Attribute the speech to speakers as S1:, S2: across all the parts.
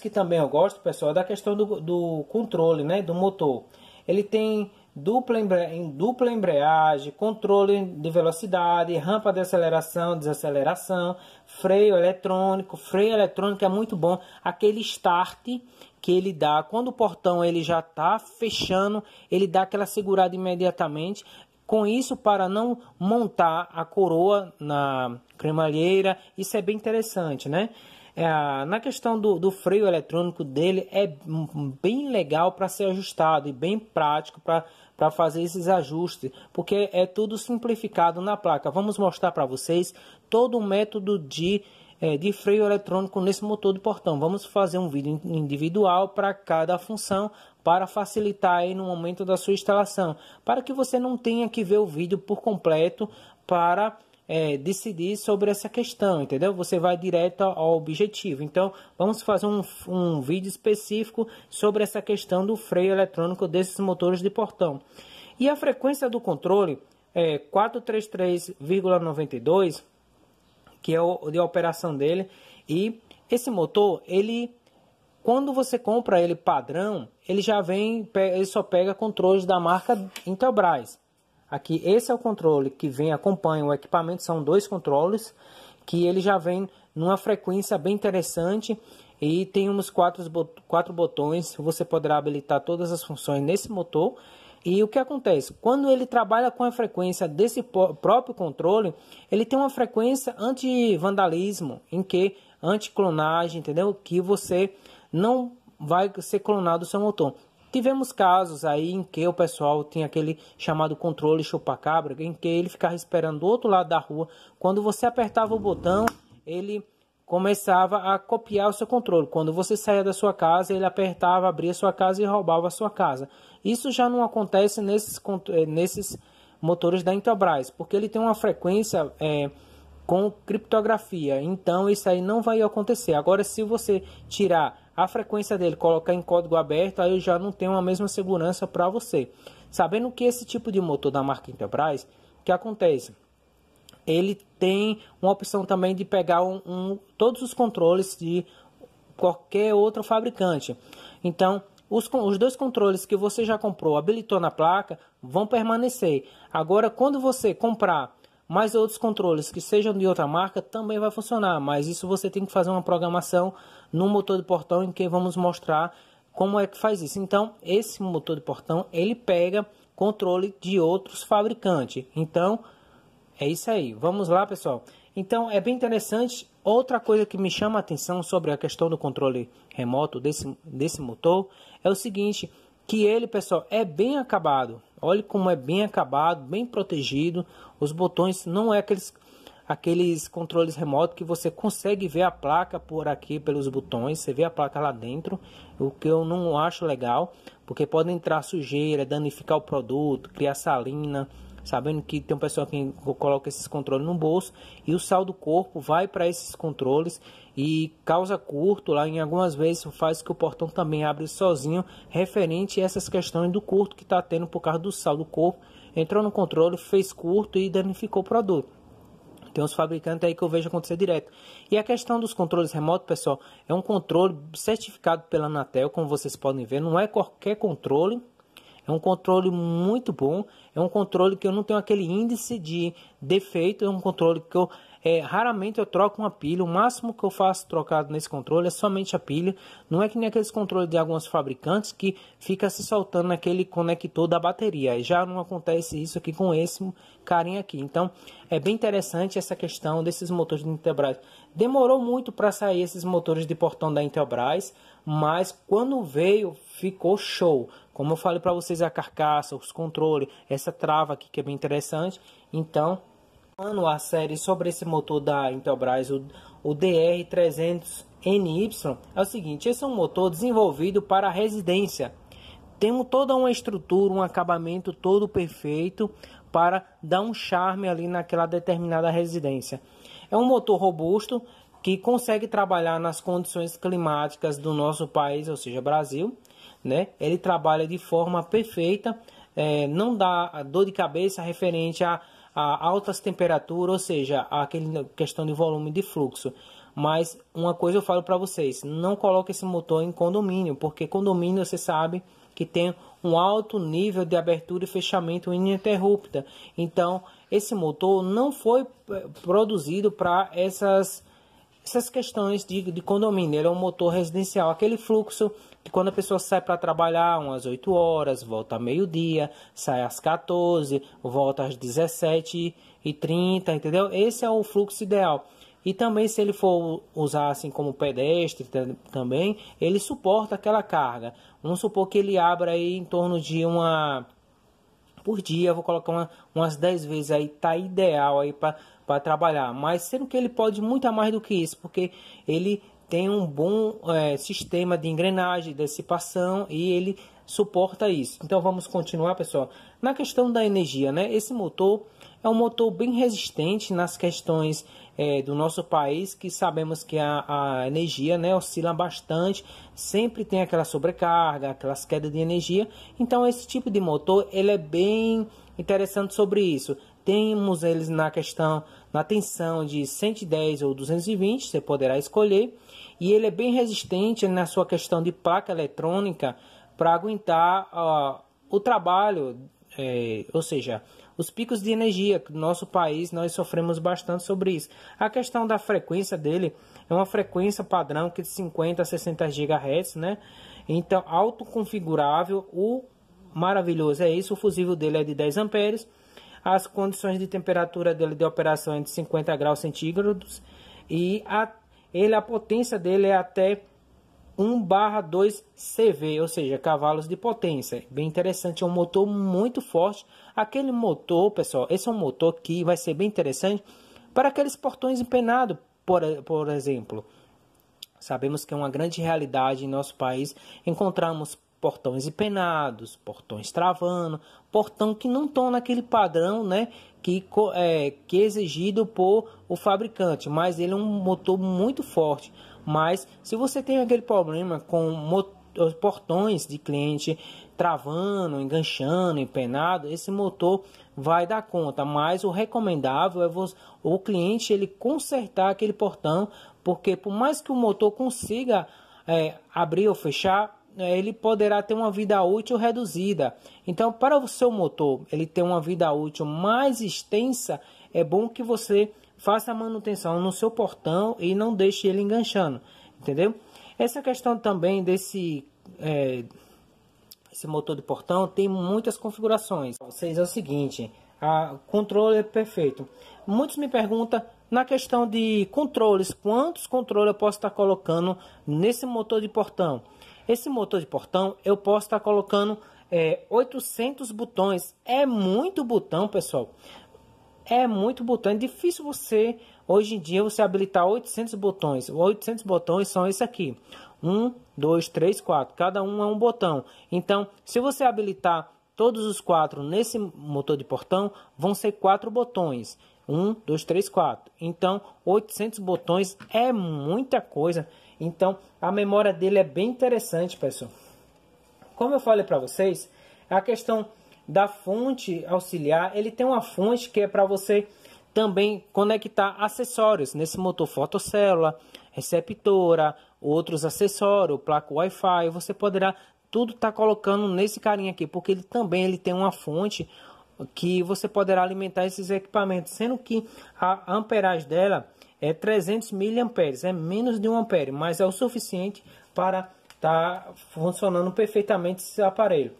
S1: que também eu gosto, pessoal, é da questão do, do controle, né, do motor. Ele tem dupla, embre... dupla embreagem, controle de velocidade, rampa de aceleração, desaceleração, freio eletrônico. Freio eletrônico é muito bom. Aquele start que ele dá quando o portão ele já está fechando, ele dá aquela segurada imediatamente. Com isso, para não montar a coroa na cremalheira, isso é bem interessante, né? É, na questão do, do, freio eletrônico dele, é bem legal para ser ajustado e bem prático para fazer esses ajustes, porque é tudo simplificado na placa. Vamos mostrar para vocês todo o método de, é, de freio eletrônico nesse motor do portão. Vamos fazer um vídeo individual para cada função, para facilitar aí no momento da sua instalação, para que você não tenha que ver o vídeo por completo para é, decidir sobre essa questão, entendeu? Você vai direto ao objetivo. Então, vamos fazer um, um vídeo específico sobre essa questão do freio eletrônico desses motores de portão. E a frequência do controle é 433,92, que é o de operação dele. E esse motor, ele quando você compra ele padrão, ele já vem, ele só pega controles da marca Intelbras. Aqui esse é o controle que vem acompanha o equipamento, são dois controles que ele já vem numa frequência bem interessante e tem uns quatro, quatro botões, você poderá habilitar todas as funções nesse motor. E o que acontece? Quando ele trabalha com a frequência desse próprio controle, ele tem uma frequência anti-vandalismo, em que anti-clonagem, entendeu? Que você não vai ser clonado o seu motor. Tivemos casos aí em que o pessoal tinha aquele chamado controle chupacabra, em que ele ficava esperando do outro lado da rua. Quando você apertava o botão, ele começava a copiar o seu controle. Quando você saía da sua casa, ele apertava, abria sua casa e roubava a sua casa. Isso já não acontece nesses, eh, nesses motores da Intelbras, porque ele tem uma frequência é, com criptografia. Então isso aí não vai acontecer. Agora, se você tirar a frequência dele, colocar em código aberto, aí eu já não tenho a mesma segurança para você. Sabendo que esse tipo de motor da marca Enterprise, que acontece? Ele tem uma opção também de pegar um, um, todos os controles de qualquer outro fabricante. Então, os, os, dois controles que você já comprou, habilitou na placa, vão permanecer. Agora, quando você comprar mas outros controles que sejam de outra marca também vai funcionar, mas isso você tem que fazer uma programação no motor de portão em que vamos mostrar como é que faz isso. Então, esse motor de portão, ele pega controle de outros fabricantes. Então, é isso aí. Vamos lá, pessoal. Então, é bem interessante. Outra coisa que me chama a atenção sobre a questão do controle remoto desse, desse motor é o seguinte, que ele, pessoal, é bem acabado. Olha como é bem acabado, bem protegido. Os botões não é aqueles aqueles controles remotos que você consegue ver a placa por aqui pelos botões, você vê a placa lá dentro, o que eu não acho legal, porque pode entrar sujeira, danificar o produto, criar salina, sabendo que tem um pessoal que coloca esses controles no bolso e o sal do corpo vai para esses controles e causa curto lá em algumas vezes faz que o portão também abre sozinho referente a essas questões do curto que está tendo por causa do sal do corpo entrou no controle fez curto e danificou o produto tem uns fabricantes aí que eu vejo acontecer direto. E a questão dos controles remotos, pessoal, é um controle certificado pela Anatel, como vocês podem ver. Não é qualquer controle é um controle muito bom, é um controle que eu não tenho aquele índice de defeito, é um controle que eu é, raramente eu troco uma pilha, o máximo que eu faço trocado nesse controle é somente a pilha. Não é que nem aqueles controles de alguns fabricantes que fica se soltando naquele conector da bateria. Já não acontece isso aqui com esse carinha aqui. Então é bem interessante essa questão desses motores de Intelbras. Demorou muito para sair esses motores de portão da Intelbras, mas quando veio ficou show. Como eu falei para vocês, a carcaça, os controles, essa trava aqui que é bem interessante. Então ano a série sobre esse motor da Intelbras, o, o DR300NY, é o seguinte: esse é um motor desenvolvido para residência. Temos toda uma estrutura, um acabamento todo perfeito para dar um charme ali naquela determinada residência. É um motor robusto que consegue trabalhar nas condições climáticas do nosso país, ou seja, Brasil. Né? Ele trabalha de forma perfeita, é, não dá dor de cabeça referente a a altas temperaturas, ou seja, aquele questão de volume de fluxo. Mas uma coisa eu falo para vocês, não coloque esse motor em condomínio, porque condomínio você sabe que tem um alto nível de abertura e fechamento ininterrupta. Então, esse motor não foi eh, produzido para essas essas questões de, de condomínio. Ele é um motor residencial, aquele fluxo que quando a pessoa sai para trabalhar umas 8 horas, volta meio-dia, sai às 14, volta às 17 e 30, entendeu? Esse é o fluxo ideal. E também se ele for usar assim como pedestre também, ele suporta aquela carga. Vamos supor que ele abra aí em torno de uma por dia, vou colocar uma, umas 10 vezes aí, tá ideal aí para trabalhar. Mas sendo que ele pode muito a mais do que isso, porque ele tem um bom é, sistema de engrenagem, dissipação e ele suporta isso. Então vamos continuar, pessoal. Na questão da energia, né? Esse motor é um motor bem resistente nas questões é, do nosso país, que sabemos que a, a energia né, oscila bastante, sempre tem aquela sobrecarga, aquelas quedas de energia. Então esse tipo de motor ele é bem interessante sobre isso. Temos eles na questão, na tensão de 110 ou 220, você poderá escolher. E ele é bem resistente na sua questão de placa eletrônica para aguentar uh, o trabalho, eh, ou seja, os picos de energia do nosso país, nós sofremos bastante sobre isso. A questão da frequência dele é uma frequência padrão que é de 50 a 60 GHz, né? Então, autoconfigurável, o maravilhoso é isso, o fusível dele é de 10 amperes. As condições de temperatura dele de operação é de 50 graus centígrados e a, ele a potência dele é até 1/2 CV, ou seja, cavalos de potência. Bem interessante, é um motor muito forte. Aquele motor, pessoal, esse é um motor que vai ser bem interessante para aqueles portões empenados, por, por exemplo. Sabemos que é uma grande realidade em nosso país encontrarmos portões empenados, portões travando, portão que não estão naquele padrão, né, é, que é que exigido por o fabricante, mas ele é um motor muito forte. Mas se você tem aquele problema com motor, portões de cliente travando, enganchando, empenado, esse motor vai dar conta, mas o recomendável é você, o cliente ele consertar aquele portão, porque por mais que o motor consiga é, abrir ou fechar, né, ele poderá ter uma vida útil reduzida. Então, para o seu motor ele ter uma vida útil mais extensa, é bom que você faça a manutenção no seu portão e não deixe ele enganchando, entendeu? Essa questão também desse é, esse motor de portão tem muitas configurações. Vocês é o seguinte, o controle é perfeito. Muitos me perguntam na questão de controles, quantos controles eu posso estar colocando nesse motor de portão? Esse motor de portão eu posso estar tá colocando é, 800 botões. É muito botão, pessoal. É muito botão. É difícil você, hoje em dia, você habilitar 800 botões. 800 botões são esse aqui. 1, 2, 3, 4. Cada um é um botão. Então, se você habilitar todos os quatro nesse motor de portão, vão ser quatro botões. 1, 2, 3, 4. Então, 800 botões é muita coisa. Então, a memória dele é bem interessante, pessoal. Como eu falei para vocês, a questão da fonte auxiliar, ele tem uma fonte que é para você também conectar acessórios nesse motor fotocélula, receptora, outros acessórios, placa Wi-Fi, você poderá tudo tá colocando nesse carinha aqui, porque ele também ele tem uma fonte que você poderá alimentar esses equipamentos, sendo que a amperagem dela é 300 miliamperes, é menos de 1 ampere, mas é o suficiente para estar tá funcionando perfeitamente esse aparelho.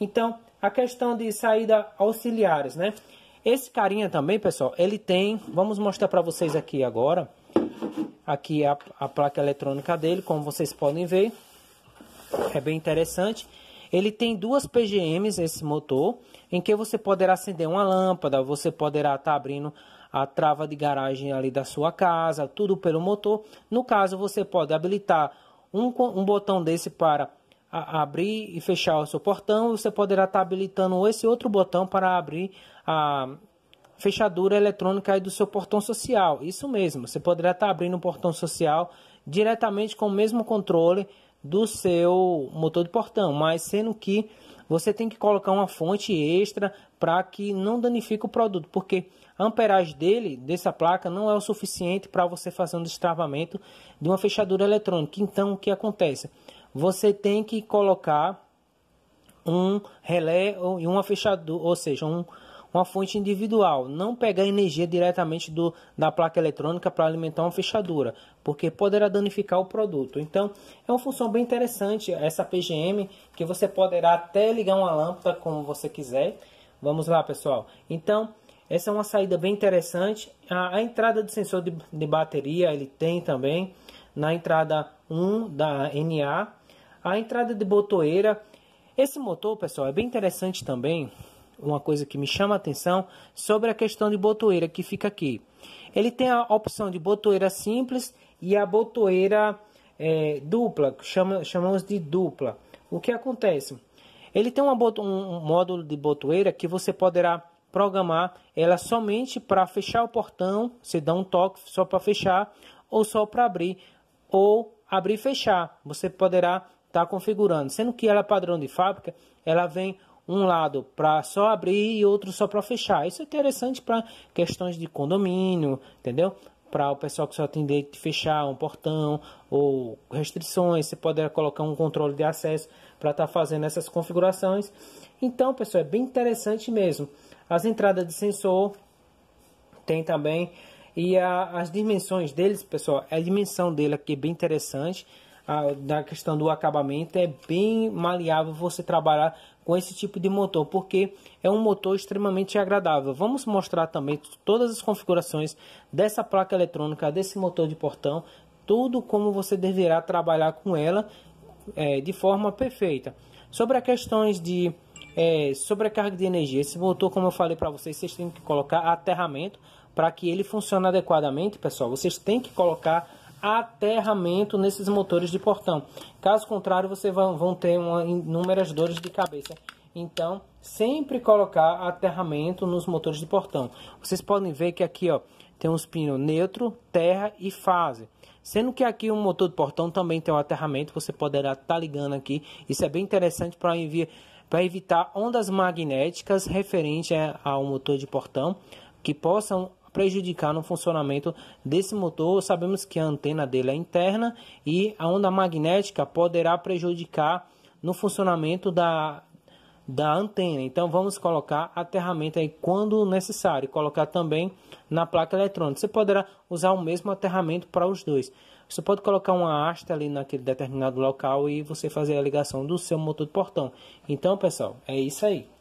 S1: Então, a questão de saída auxiliares, né? Esse carinha também, pessoal, ele tem, vamos mostrar para vocês aqui agora, aqui a, a placa eletrônica dele, como vocês podem ver, é bem interessante. Ele tem duas PGMs, esse motor, em que você poderá acender uma lâmpada, você poderá estar tá abrindo a trava de garagem ali da sua casa, tudo pelo motor. No caso, você pode habilitar um, um botão desse para a, abrir e fechar o seu portão. Você poderá estar habilitando esse outro botão para abrir a fechadura eletrônica aí do seu portão social. Isso mesmo, você poderá estar abrindo o portão social diretamente com o mesmo controle do seu motor de portão, mas sendo que você tem que colocar uma fonte extra para que não danifique o produto, porque a amperagem dele, dessa placa, não é o suficiente para você fazer um destravamento de uma fechadura eletrônica. Então, o que acontece? Você tem que colocar um relé ou uma fechadura, ou seja, um uma fonte individual, não pegar energia diretamente do, da placa eletrônica para alimentar uma fechadura, porque poderá danificar o produto. Então, é uma função bem interessante essa PGM, que você poderá até ligar uma lâmpada como você quiser. Vamos lá, pessoal. Então, essa é uma saída bem interessante. A, a entrada de sensor de, de bateria, ele tem também na entrada 1 da NA, a entrada de botoeira. Esse motor, pessoal, é bem interessante também, uma coisa que me chama a atenção sobre a questão de botoeira que fica aqui. Ele tem a opção de botoeira simples e a botoeira é, dupla, que chama, chamamos de dupla. O que acontece? Ele tem boto, um, um módulo de botoeira que você poderá programar ela somente para fechar o portão, você dá um toque só para fechar, ou só para abrir, ou abrir e fechar. Você poderá estar tá configurando. Sendo que ela é padrão de fábrica, ela vem um lado para só abrir e outro só para fechar. Isso é interessante para questões de condomínio, entendeu? Para o pessoal que só tem direito de fechar um portão ou restrições, você poderá colocar um controle de acesso para estar tá fazendo essas configurações. Então, pessoal, é bem interessante mesmo. As entradas de sensor tem também e a, as dimensões deles, pessoal, a dimensão dele aqui é bem interessante. A, da questão do acabamento é bem maleável você trabalhar com esse tipo de motor, porque é um motor extremamente agradável. Vamos mostrar também todas as configurações dessa placa eletrônica, desse motor de portão, tudo como você deverá trabalhar com ela é, de forma perfeita. Sobre as questões de é, sobrecarga de energia, esse motor, como eu falei para vocês, vocês têm que colocar aterramento para que ele funcione adequadamente, pessoal. Vocês têm que colocar aterramento nesses motores de portão. Caso contrário, vocês vão ter uma, inúmeras dores de cabeça. Então, sempre colocar aterramento nos motores de portão. Vocês podem ver que aqui ó, tem os pinos neutro, terra e fase. Sendo que aqui o motor de portão também tem um aterramento, você poderá estar tá ligando aqui. Isso é bem interessante para enviar para evitar ondas magnéticas referentes ao motor de portão que possam prejudicar no funcionamento desse motor. Sabemos que a antena dele é interna e a onda magnética poderá prejudicar no funcionamento da, da antena. Então vamos colocar aterramento aí quando necessário, colocar também na placa eletrônica. Você poderá usar o mesmo aterramento para os dois. Você pode colocar uma haste ali naquele determinado local e você fazer a ligação do seu motor de portão. Então, pessoal, é isso aí.